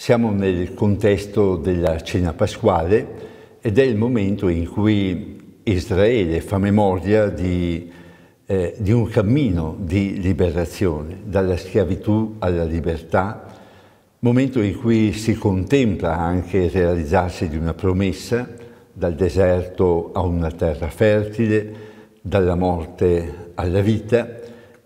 Siamo nel contesto della cena pasquale ed è il momento in cui Israele fa memoria di, eh, di un cammino di liberazione, dalla schiavitù alla libertà, momento in cui si contempla anche il realizzarsi di una promessa, dal deserto a una terra fertile, dalla morte alla vita,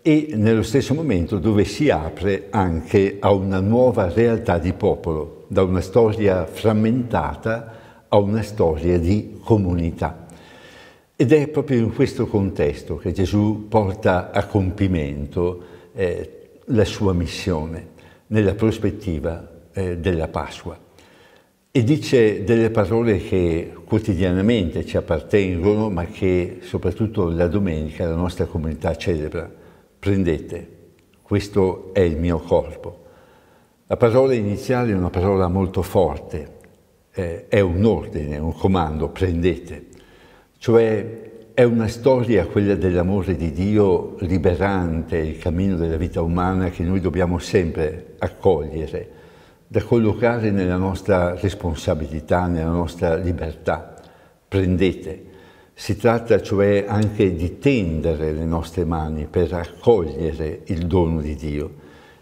e nello stesso momento dove si apre anche a una nuova realtà di popolo, da una storia frammentata a una storia di comunità. Ed è proprio in questo contesto che Gesù porta a compimento eh, la sua missione, nella prospettiva eh, della Pasqua. E dice delle parole che quotidianamente ci appartengono, ma che soprattutto la domenica la nostra comunità celebra prendete, questo è il mio corpo. La parola iniziale è una parola molto forte, eh, è un ordine, un comando, prendete. Cioè è una storia, quella dell'amore di Dio, liberante, il cammino della vita umana che noi dobbiamo sempre accogliere, da collocare nella nostra responsabilità, nella nostra libertà. Prendete. Si tratta cioè anche di tendere le nostre mani per accogliere il dono di Dio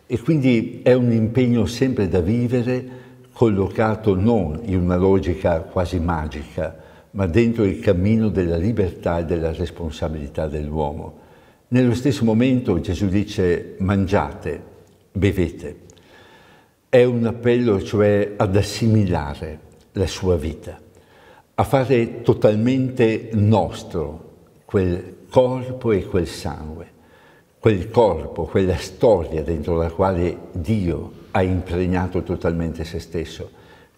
e quindi è un impegno sempre da vivere collocato non in una logica quasi magica, ma dentro il cammino della libertà e della responsabilità dell'uomo. Nello stesso momento Gesù dice mangiate, bevete. È un appello cioè ad assimilare la sua vita a fare totalmente nostro quel corpo e quel sangue, quel corpo, quella storia dentro la quale Dio ha impregnato totalmente se stesso,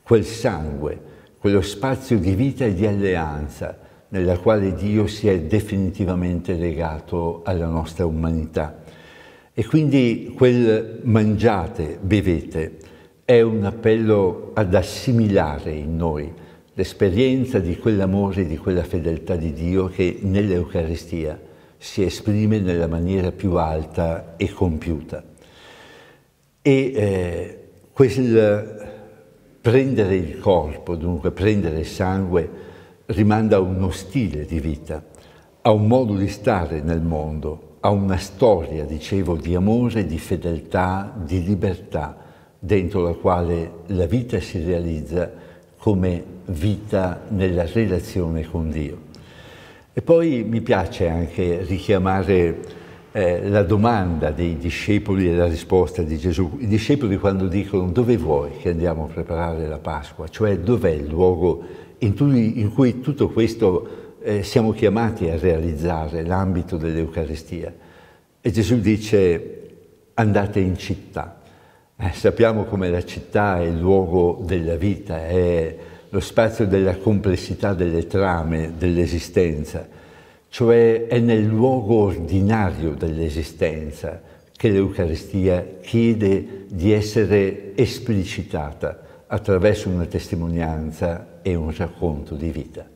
quel sangue, quello spazio di vita e di alleanza nella quale Dio si è definitivamente legato alla nostra umanità. E quindi quel mangiate, bevete, è un appello ad assimilare in noi, l'esperienza di quell'amore e di quella fedeltà di Dio che nell'Eucaristia si esprime nella maniera più alta e compiuta. E eh, quel prendere il corpo, dunque prendere il sangue, rimanda a uno stile di vita, a un modo di stare nel mondo, a una storia, dicevo, di amore, di fedeltà, di libertà, dentro la quale la vita si realizza come vita nella relazione con Dio. E poi mi piace anche richiamare eh, la domanda dei discepoli e la risposta di Gesù. I discepoli quando dicono dove vuoi che andiamo a preparare la Pasqua, cioè dov'è il luogo in, tu, in cui tutto questo eh, siamo chiamati a realizzare, l'ambito dell'Eucaristia. E Gesù dice andate in città. Eh, sappiamo come la città è il luogo della vita, è lo spazio della complessità delle trame dell'esistenza, cioè è nel luogo ordinario dell'esistenza che l'Eucaristia chiede di essere esplicitata attraverso una testimonianza e un racconto di vita.